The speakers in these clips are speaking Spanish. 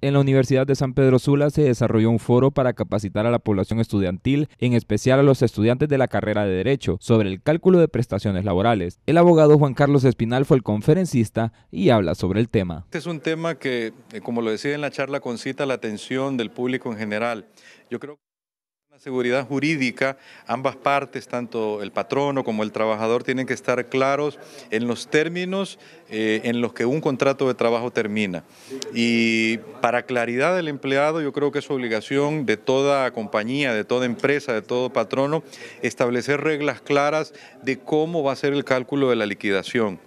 en la Universidad de San Pedro Sula se desarrolló un foro para capacitar a la población estudiantil, en especial a los estudiantes de la carrera de Derecho, sobre el cálculo de prestaciones laborales. El abogado Juan Carlos Espinal fue el conferencista y habla sobre el tema. Este es un tema que, eh, como lo decía en la charla, concita la atención del público en general. Yo creo la seguridad jurídica, ambas partes, tanto el patrono como el trabajador, tienen que estar claros en los términos eh, en los que un contrato de trabajo termina. Y para claridad del empleado, yo creo que es obligación de toda compañía, de toda empresa, de todo patrono, establecer reglas claras de cómo va a ser el cálculo de la liquidación.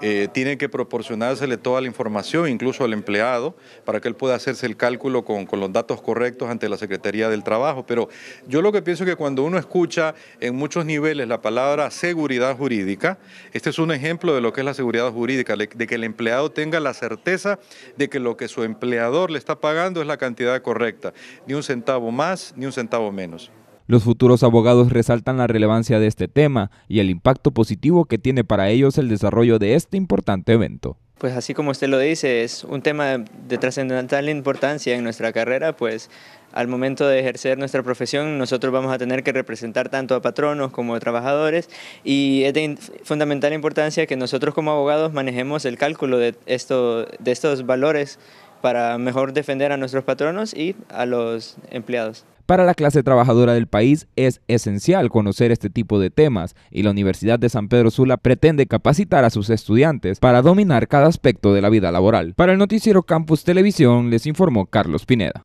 Eh, tiene que proporcionársele toda la información, incluso al empleado, para que él pueda hacerse el cálculo con, con, los datos correctos ante la Secretaría del Trabajo. Pero yo lo que pienso es que cuando uno escucha en muchos niveles la palabra seguridad jurídica, este es un ejemplo de lo que es la seguridad jurídica, de que el empleado tenga la certeza de que lo que su empleador le está pagando es la cantidad correcta, ni un centavo más, ni un centavo menos. Los futuros abogados resaltan la relevancia de este tema y el impacto positivo que tiene para ellos el desarrollo de este importante evento. Pues así como usted lo dice, es un tema de trascendental importancia en nuestra carrera, pues al momento de ejercer nuestra profesión nosotros vamos a tener que representar tanto a patronos como a trabajadores y es de fundamental importancia que nosotros como abogados manejemos el cálculo de, esto, de estos valores para mejor defender a nuestros patronos y a los empleados. Para la clase trabajadora del país es esencial conocer este tipo de temas y la Universidad de San Pedro Sula pretende capacitar a sus estudiantes para dominar cada aspecto de la vida laboral. Para el noticiero Campus Televisión les informó Carlos Pineda.